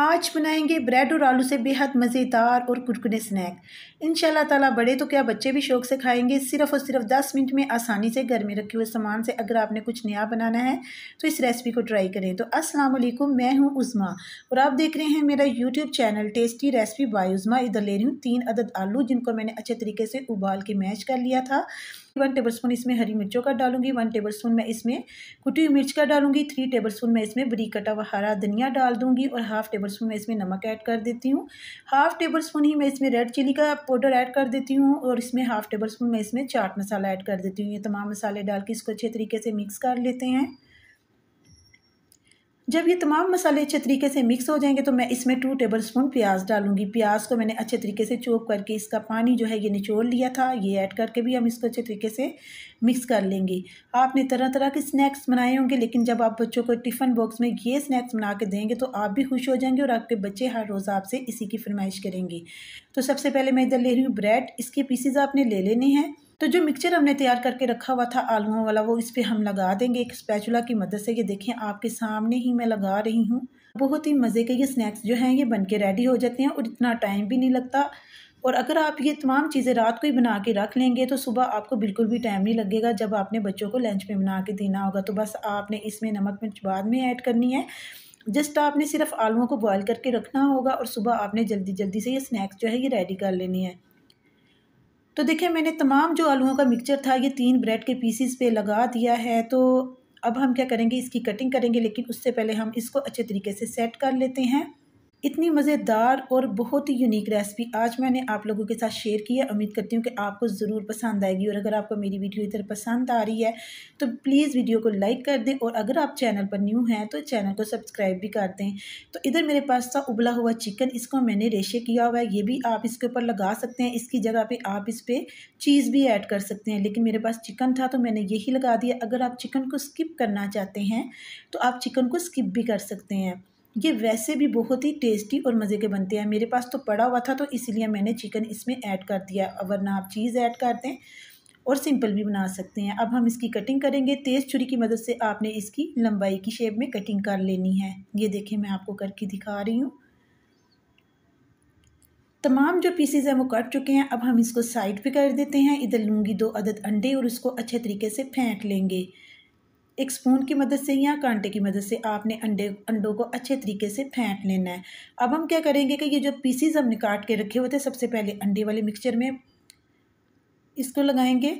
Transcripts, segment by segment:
आज बनाएंगे ब्रेड और आलू से बेहद मज़ेदार और कुरकुरे स्नैक इन ताला बड़े तो क्या बच्चे भी शौक से खाएंगे सिर्फ और सिर्फ दस मिनट में आसानी से घर में रखे हुए सामान से अगर आपने कुछ नया बनाना है तो इस रेसिपी को ट्राई करें तो अस्सलाम वालेकुम मैं हूं उज़मा और आप देख रहे हैं मेरा YouTube channel tasty recipe by Uzma इधर ले रही हूँ तीन अदद आलू जिनको मैंने अच्छे तरीके से उबाल के मैच कर लिया था वन टेबलस्पून इसमें हरी मिर्चों का डालूंगी वन टेबलस्पून मैं इसमें कुटी हुई मिर्च का डालूंगी थ्री टेबलस्पून मैं इसमें बरी कटा हुआ हरा धनिया डाल दूंगी और हाफ़ टेबल स्पून मैं इसमें नमक ऐड कर देती हूँ हाफ़ टेबल स्पून ही मैं इसमें रेड चिली का पाउडर ऐड कर देती हूँ और इसमें हाफ़ टेबल स्पून मैं इसमें चाट मसाला ऐड कर देती हूँ ये तमाम मसाले डाल के इसको अच्छे तरीके से मिक्स कर लेते हैं जब ये तमाम मसाले अच्छे तरीके से मिक्स हो जाएंगे तो मैं इसमें टू टेबल स्पून प्याज डालूंगी प्याज को मैंने अच्छे तरीके से चोप करके इसका पानी जो है ये निचोड़ लिया था ये ऐड करके भी हम इसको अच्छे तरीके से मिक्स कर लेंगे आपने तरह तरह के स्नैक्स बनाए होंगे लेकिन जब आप बच्चों को टिफ़िन बॉक्स में ये स्नैक्स बना के देंगे तो आप भी खुश हो जाएंगे और आपके बच्चे हर रोज़ आपसे इसी की फरमाइश करेंगे तो सबसे पहले मैं इधर ले रही हूँ ब्रेड इसके पीसीज आपने ले लेने हैं तो जो मिक्सचर हमने तैयार करके रखा हुआ था आलूओं वाला वो इस पर हम लगा देंगे एक स्पैचुला की मदद से ये देखें आपके सामने ही मैं लगा रही हूँ बहुत ही मज़े के ये स्नैक्स जो हैं ये बन के रेडी हो जाते हैं और इतना टाइम भी नहीं लगता और अगर आप ये तमाम चीज़ें रात को ही बना के रख लेंगे तो सुबह आपको बिल्कुल भी टाइम नहीं लगेगा जब आपने बच्चों को लंच में बना के देना होगा तो बस आपने इसमें नमक मिर्च बाद में ऐड करनी है जस्ट आपने सिर्फ आलुओं को बॉयल करके रखना होगा और सुबह आपने जल्दी जल्दी से ये स्नैक्स जो है ये रेडी कर लेनी है तो देखिए मैंने तमाम जो आलूओं का मिक्सचर था ये तीन ब्रेड के पीसीस पे लगा दिया है तो अब हम क्या करेंगे इसकी कटिंग करेंगे लेकिन उससे पहले हम इसको अच्छे तरीके से सेट कर लेते हैं इतनी मज़ेदार और बहुत ही यूनिक रेसिपी आज मैंने आप लोगों के साथ शेयर की है उम्मीद करती हूँ कि आपको ज़रूर पसंद आएगी और अगर आपको मेरी वीडियो इधर पसंद आ रही है तो प्लीज़ वीडियो को लाइक कर दें और अगर आप चैनल पर न्यू हैं तो चैनल को सब्सक्राइब भी कर दें तो इधर मेरे पास था उबला हुआ चिकन इसको मैंने रेशे किया हुआ है ये भी आप इसके ऊपर लगा सकते हैं इसकी जगह पर आप इस पर चीज़ भी ऐड कर सकते हैं लेकिन मेरे पास चिकन था तो मैंने यही लगा दिया अगर आप चिकन को स्किप करना चाहते हैं तो आप चिकन को स्किप भी कर सकते हैं ये वैसे भी बहुत ही टेस्टी और मज़े के बनते हैं मेरे पास तो पड़ा हुआ था तो इसलिए मैंने चिकन इसमें ऐड कर दिया वरना आप चीज़ ऐड कर दें और सिंपल भी बना सकते हैं अब हम इसकी कटिंग करेंगे तेज़ छुरी की मदद से आपने इसकी लंबाई की शेप में कटिंग कर लेनी है ये देखें मैं आपको करके दिखा रही हूँ तमाम जो पीसीज़ हैं वो कट चुके हैं अब हम इसको साइड पे कर देते हैं इधर लूँगी दो अदद अंडे और उसको अच्छे तरीके से फेंट लेंगे एक स्पून की मदद से या कांटे की मदद से आपने अंडे अंडों को अच्छे तरीके से फेंट लेना है अब हम क्या करेंगे कि ये जो पीसीज हमने काट के रखे हुए थे सबसे पहले अंडे वाले मिक्सचर में इसको लगाएंगे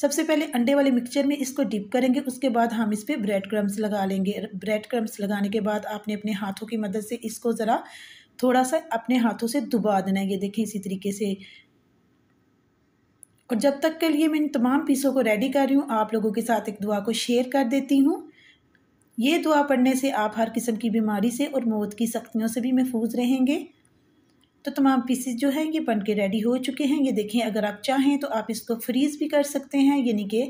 सबसे पहले अंडे वाले मिक्सचर में इसको डिप करेंगे उसके बाद हम इस पर ब्रेड क्रम्स लगा लेंगे ब्रेड क्रम्स लगाने के बाद आपने अपने हाथों की मदद से इसको ज़रा थोड़ा सा अपने हाथों से दुबा देना है ये देखें इसी तरीके से और जब तक के लिए मैं इन तमाम पीसों को रेडी कर रही हूँ आप लोगों के साथ एक दुआ को शेयर कर देती हूँ ये दुआ पढ़ने से आप हर किस्म की बीमारी से और मौत की सख्तियों से भी महफूज रहेंगे तो तमाम पीसेज जो हैं ये बन के रेडी हो चुके हैं ये देखें अगर आप चाहें तो आप इसको फ्रीज़ भी कर सकते हैं यानी कि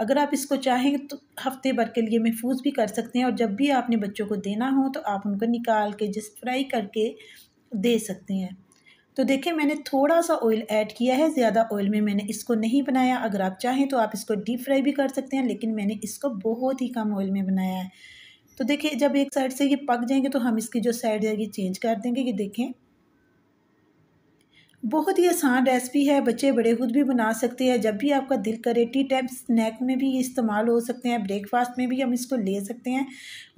अगर आप इसको चाहें तो हफ्ते भर के लिए महफूज भी कर सकते हैं और जब भी आपने बच्चों को देना हो तो आप उनको निकाल के जस्ट फ्राई करके दे सकते हैं तो देखिए मैंने थोड़ा सा ऑयल ऐड किया है ज़्यादा ऑयल में मैंने इसको नहीं बनाया अगर आप चाहें तो आप इसको डीप फ्राई भी कर सकते हैं लेकिन मैंने इसको बहुत ही कम ऑयल में बनाया है तो देखिए जब एक साइड से ये पक जाएंगे तो हम इसकी जो साइड है ये चेंज कर देंगे ये देखें बहुत ही आसान रेसिपी है बच्चे बड़े खुद भी बना सकते हैं जब भी आपका दिल करे टी टाइम स्नैक में भी ये इस्तेमाल हो सकते हैं ब्रेकफास्ट में भी हम इसको ले सकते हैं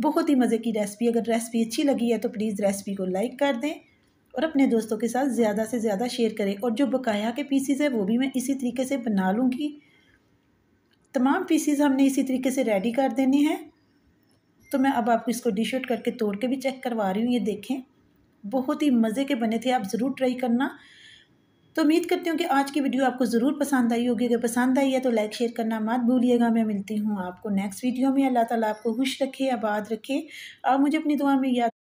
बहुत ही मज़े की रेसिपी अगर रेसिपी अच्छी लगी है तो प्लीज़ रेसिपी को लाइक कर दें और अपने दोस्तों के साथ ज़्यादा से ज़्यादा शेयर करें और जो बकाया के पीसीज है वो भी मैं इसी तरीके से बना लूँगी तमाम पीसीज हमने इसी तरीके से रेडी कर देने हैं तो मैं अब आपको इसको डिश आउट करके तोड़ के भी चेक करवा रही हूँ ये देखें बहुत ही मज़े के बने थे आप ज़रूर ट्राई करना तो उम्मीद करती हूँ कि आज की वीडियो आपको ज़रूर पसंद आई होगी अगर पसंद आई है तो लाइक शेयर करना मत भूलिएगा मैं मिलती हूँ आपको नेक्स्ट वीडियो में अल्लाह ताला आपको खुश रखे आबाद रखे आप मुझे अपनी दुआ में याद